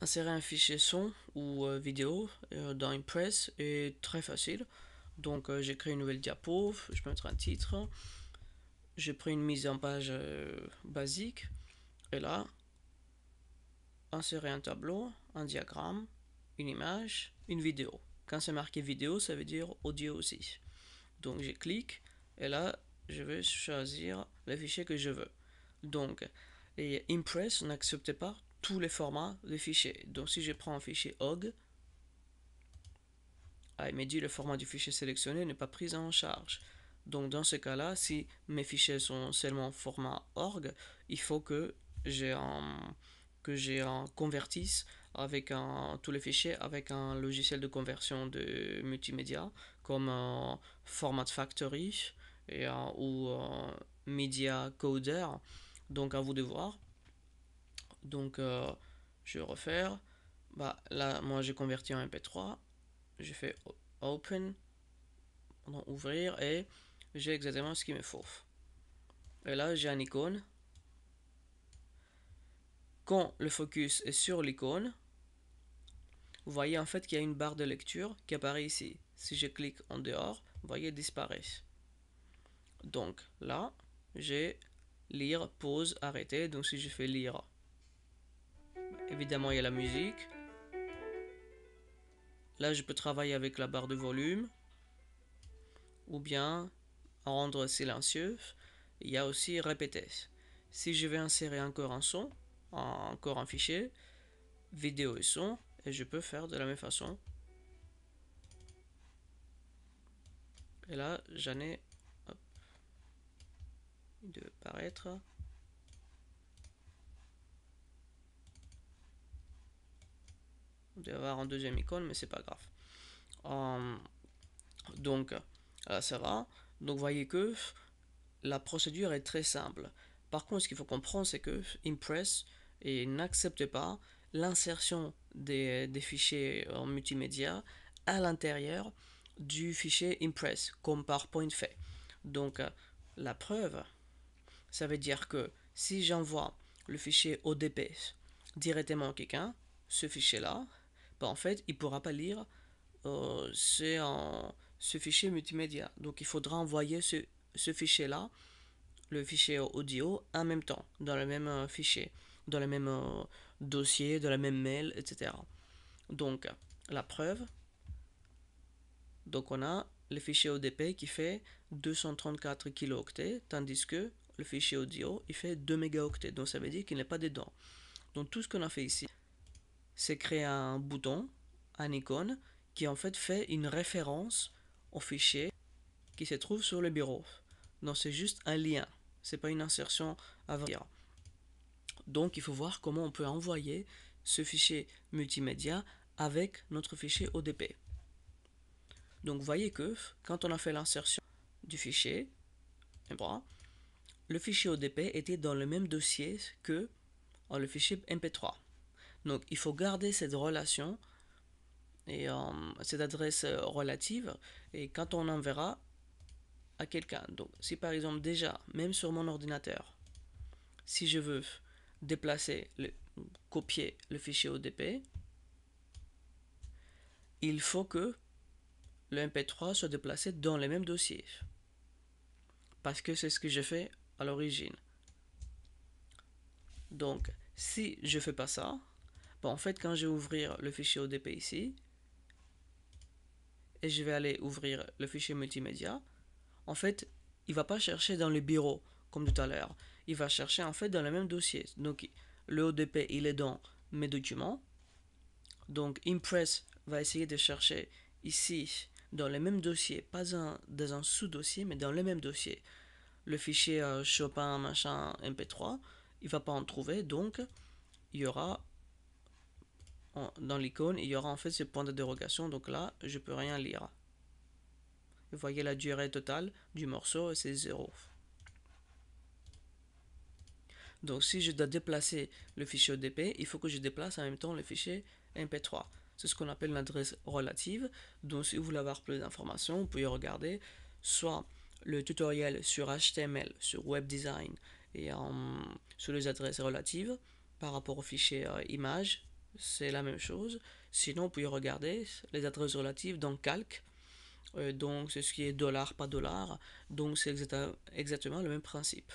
Insérer un fichier son ou euh, vidéo euh, dans Impress est très facile. Donc euh, j'ai créé une nouvelle diapo, je peux mettre un titre. J'ai pris une mise en page basique. Et là, insérer un tableau, un diagramme, une image, une vidéo. Quand c'est marqué vidéo, ça veut dire audio aussi. Donc je clique et là, je vais choisir le fichier que je veux. Donc, Impress n'accepte pas tous les formats de fichiers. Donc si je prends un fichier OG, ah, il me dit le format du fichier sélectionné n'est pas pris en charge. Donc dans ce cas-là, si mes fichiers sont seulement format org, il faut que j'ai un que j'ai un convertisse avec un, tous les fichiers avec un logiciel de conversion de multimédia comme Format Factory ou Media Coder. Donc à vous de voir. Donc, euh, je vais refaire. Bah, là, moi, j'ai converti en MP3. J'ai fait open, ouvrir, et j'ai exactement ce qui me faut. Et là, j'ai un icône. Quand le focus est sur l'icône, vous voyez en fait qu'il y a une barre de lecture qui apparaît ici. Si je clique en dehors, vous voyez, disparaît. Donc là, j'ai lire, pause, arrêter. Donc si je fais lire, Évidemment, il y a la musique. Là, je peux travailler avec la barre de volume. Ou bien rendre silencieux. Il y a aussi répéter. Si je vais insérer encore un son, encore un fichier, vidéo et son, et je peux faire de la même façon. Et là, j'en ai... Hop, il paraître. y avoir en deuxième icône, mais c'est pas grave. Euh, donc, euh, ça va. Donc, voyez que la procédure est très simple. Par contre, ce qu'il faut comprendre, c'est que Impress n'accepte pas l'insertion des, fichiers en multimédia à l'intérieur du fichier Impress, comme PowerPoint fait. Donc, euh, la preuve, ça veut dire que si j'envoie le fichier ODP directement à quelqu'un, ce fichier-là, bah, en fait, il ne pourra pas lire euh, un, ce fichier multimédia. Donc, il faudra envoyer ce, fichier-là, le fichier audio, en même temps, dans le même euh, fichier, dans le même euh, dossier, dans la même mail, etc. Donc, la preuve. Donc, on a le fichier ODP qui fait 234 kilooctets, tandis que le fichier audio, il fait 2 mégaoctets. Donc, ça veut dire qu'il n'est pas dedans. Donc, tout ce qu'on a fait ici, c'est créer un bouton, un icône, qui en fait fait une référence au fichier qui se trouve sur le bureau. Donc c'est juste un lien, c'est pas une insertion à venir. Donc il faut voir comment on peut envoyer ce fichier multimédia avec notre fichier ODP. Donc vous voyez que quand on a fait l'insertion du fichier, le fichier ODP était dans le même dossier que oh, le fichier MP3. Donc il faut garder cette relation et euh, cette adresse euh, relative et quand on enverra à quelqu'un. Donc si par exemple déjà, même sur mon ordinateur, si je veux déplacer, le, copier le fichier ODP, il faut que le MP3 soit déplacé dans le même dossier. Parce que c'est ce que j'ai fait à l'origine. Donc, si je fais pas ça, Bon, en fait, quand je vais ouvrir le fichier ODP ici, et je vais aller ouvrir le fichier multimédia, en fait, il va pas chercher dans le bureau, comme tout à l'heure. Il va chercher, en fait, dans le même dossier. Donc, le ODP, il est dans mes documents. Donc, Impress va essayer de chercher ici, dans le même dossier, pas un, dans un sous-dossier, mais dans le même dossier. Le fichier euh, Chopin, machin, MP3, il va pas en trouver, donc il y aura dans l'icône, il y aura en fait ce point de dérogation. Donc là, je peux rien lire. Vous voyez la durée totale du morceau, c'est 0. Donc si je dois déplacer le fichier ODP, il faut que je déplace en même temps le fichier MP3. C'est ce qu'on appelle l'adresse relative. Donc si vous voulez avoir plus d'informations, vous pouvez regarder soit le tutoriel sur HTML, sur web design et sur les adresses relatives par rapport au fichier euh, image c'est la même chose. Sinon, vous pouvez regarder les adresses relatives dans Calc. Euh, donc, c'est ce qui est dollar, pas dollar. Donc, c'est exactement le même principe.